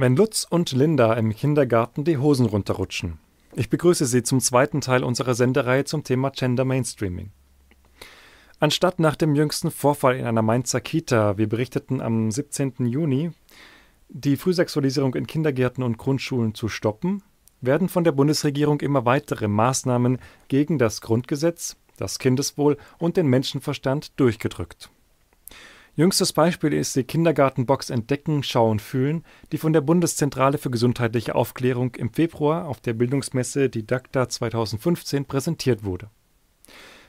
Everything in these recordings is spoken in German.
Wenn Lutz und Linda im Kindergarten die Hosen runterrutschen. Ich begrüße Sie zum zweiten Teil unserer Sendereihe zum Thema Gender Mainstreaming. Anstatt nach dem jüngsten Vorfall in einer Mainzer Kita, wir berichteten am 17. Juni, die Frühsexualisierung in Kindergärten und Grundschulen zu stoppen, werden von der Bundesregierung immer weitere Maßnahmen gegen das Grundgesetz, das Kindeswohl und den Menschenverstand durchgedrückt. Jüngstes Beispiel ist die Kindergartenbox Entdecken, Schauen, Fühlen, die von der Bundeszentrale für gesundheitliche Aufklärung im Februar auf der Bildungsmesse Didakta 2015 präsentiert wurde.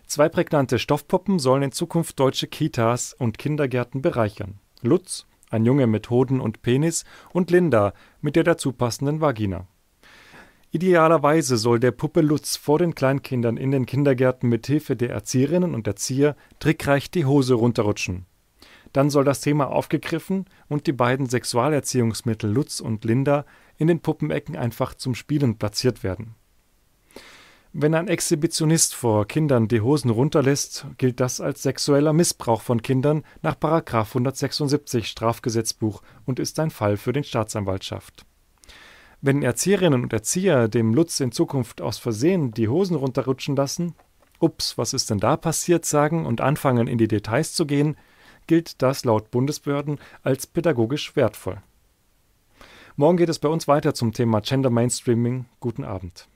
Zwei prägnante Stoffpuppen sollen in Zukunft deutsche Kitas und Kindergärten bereichern. Lutz, ein Junge mit Hoden und Penis, und Linda mit der dazu passenden Vagina. Idealerweise soll der Puppe Lutz vor den Kleinkindern in den Kindergärten mit Hilfe der Erzieherinnen und Erzieher trickreich die Hose runterrutschen dann soll das Thema aufgegriffen und die beiden Sexualerziehungsmittel Lutz und Linda in den Puppenecken einfach zum Spielen platziert werden. Wenn ein Exhibitionist vor Kindern die Hosen runterlässt, gilt das als sexueller Missbrauch von Kindern nach 176 Strafgesetzbuch und ist ein Fall für den Staatsanwaltschaft. Wenn Erzieherinnen und Erzieher dem Lutz in Zukunft aus Versehen die Hosen runterrutschen lassen, ups, was ist denn da passiert sagen und anfangen in die Details zu gehen, gilt das laut Bundesbehörden als pädagogisch wertvoll. Morgen geht es bei uns weiter zum Thema Gender Mainstreaming. Guten Abend.